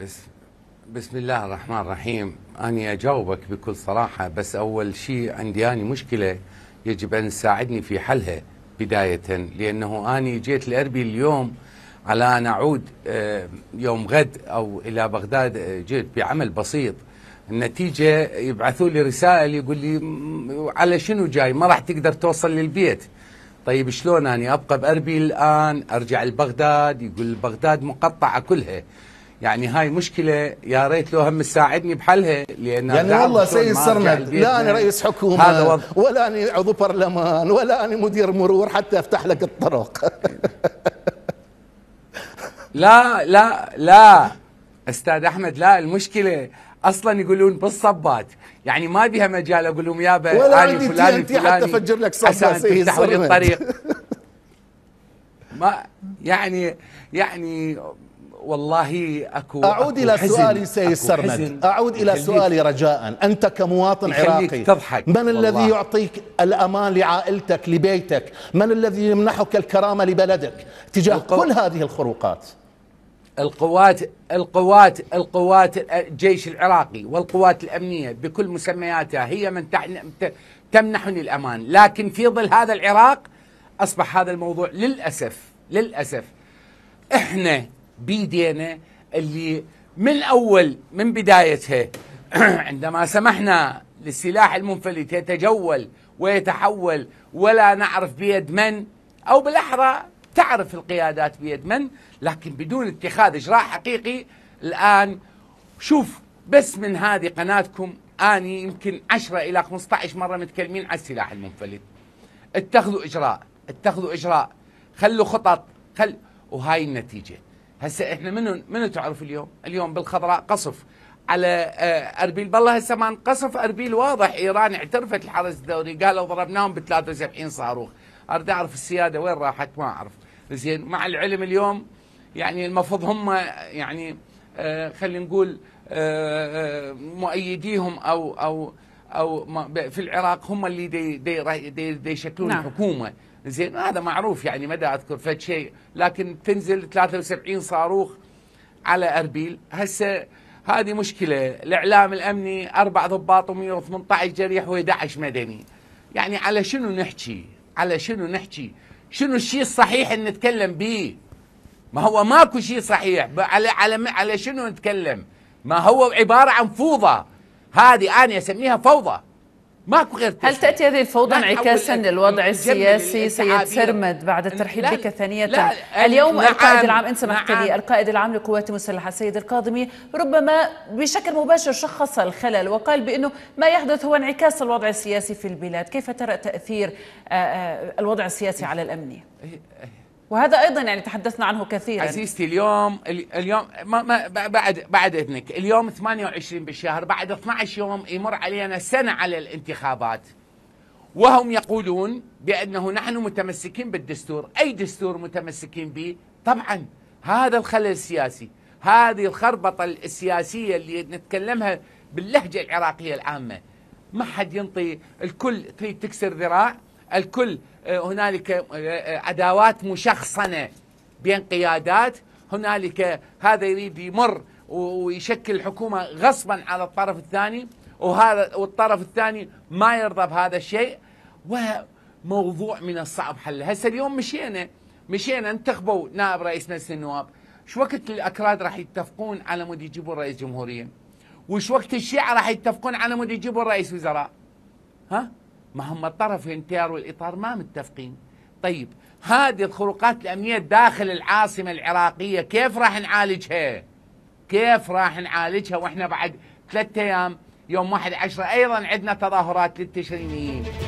بس بسم الله الرحمن الرحيم أنا أجاوبك بكل صراحة بس أول شيء عندي أنا مشكلة يجب أن تساعدني في حلها بداية لأنه أنا جيت لأربي اليوم على أن أعود آه، يوم غد أو إلى بغداد آه، جيت بعمل بسيط النتيجة يبعثوا لي رسائل يقول لي على شنو جاي ما راح تقدر توصل للبيت طيب شلون أنا أبقى بأربي الآن أرجع لبغداد يقول بغداد مقطعة كلها يعني هاي مشكله يا ريت لو هم تساعدني بحلها لان يعني والله سيد سرند لا انا رئيس حكومه ولا انا عضو برلمان ولا انا مدير مرور حتى افتح لك الطرق لا لا لا استاذ احمد لا المشكله اصلا يقولون بالصبات يعني ما بها مجال اقول لهم يابا ولا انا فلان فلاني حتى افجر لك صبات سيد الطريق ما يعني يعني والله اكو اعود أكو الى سؤالي سي سرمد اعود الى سؤالي رجاء انت كمواطن عراقي تضحك من والله. الذي يعطيك الامان لعائلتك لبيتك من الذي يمنحك الكرامه لبلدك تجاه القو... كل هذه الخروقات القوات القوات القوات الجيش العراقي والقوات الامنيه بكل مسمياتها هي من تمنحني الامان لكن في ظل هذا العراق اصبح هذا الموضوع للاسف للاسف احنا بيدينا اللي من اول من بدايتها عندما سمحنا للسلاح المنفلت يتجول ويتحول ولا نعرف بيد من او بالاحرى تعرف القيادات بيد من لكن بدون اتخاذ اجراء حقيقي الان شوف بس من هذه قناتكم اني يمكن 10 الى 15 مره متكلمين على السلاح المنفلت اتخذوا اجراء اتخذوا اجراء خلوا خطط خل وهاي النتيجه هسه احنا منو منو تعرف اليوم؟ اليوم بالخضراء قصف على آه، اربيل بالله هسه ما انقصف اربيل واضح ايران اعترفت الحرس الدولي قالوا ضربناهم ب 73 صاروخ اريد اعرف السياده وين راحت ما اعرف زين مع العلم اليوم يعني المفروض هم يعني آه، خلينا نقول آه، مؤيديهم او او او في العراق هم اللي دي دي دي, دي يشكلون نعم. حكومه زين هذا معروف يعني ما اذكر فد شيء لكن تنزل 73 صاروخ على اربيل هسه هذه مشكله الاعلام الامني اربع ضباط و118 جريح و11 مدني يعني على شنو نحكي على شنو نحكي شنو الشيء الصحيح ان نتكلم به ما هو ماكو شيء صحيح على على على شنو نتكلم ما هو عباره عن فوضى هذه انا اسميها فوضى ماكو غير تشويق. هل تاتي هذه الفوضى انعكاسا للوضع السياسي سيد سرمد بعد الترحيب بك ثانيه لا اليوم نعم القائد العام ان سمحت نعم. لي القائد العام للقوات المسلحه سيد القاضمي ربما بشكل مباشر شخص الخلل وقال بانه ما يحدث هو انعكاس الوضع السياسي في البلاد كيف ترى تاثير آه، آه، الوضع السياسي على الامن وهذا ايضا يعني تحدثنا عنه كثيرا عزيزتي اليوم اليوم ما ما بعد بعد اذنك اليوم 28 بالشهر بعد 12 يوم يمر علينا سنه على الانتخابات وهم يقولون بانه نحن متمسكين بالدستور اي دستور متمسكين به طبعا هذا الخلل السياسي هذه الخربطه السياسيه اللي نتكلمها باللهجه العراقيه العامه ما حد ينطي الكل تريد تكسر ذراع الكل آه، هنالك آه، آه، عداوات مشخصنه بين قيادات هنالك هذا يريد يمر ويشكل حكومه غصبا على الطرف الثاني وهذا والطرف الثاني ما يرضى بهذا الشيء وموضوع من الصعب حله، هسه اليوم مشينا مشينا انتخبوا نائب رئيس مجلس النواب، شو وقت الاكراد راح يتفقون على مود يجيبون رئيس جمهوريه؟ وش وقت الشيعه راح يتفقون على مود يجيبون رئيس وزراء؟ ها؟ ما هم الطرفين تيار والاطار ما متفقين طيب هذه الخروقات الأمنية داخل العاصمة العراقية كيف راح نعالجها كيف راح نعالجها وإحنا بعد ثلاثة أيام يوم واحد عشرة أيضا عندنا تظاهرات للتشرينيين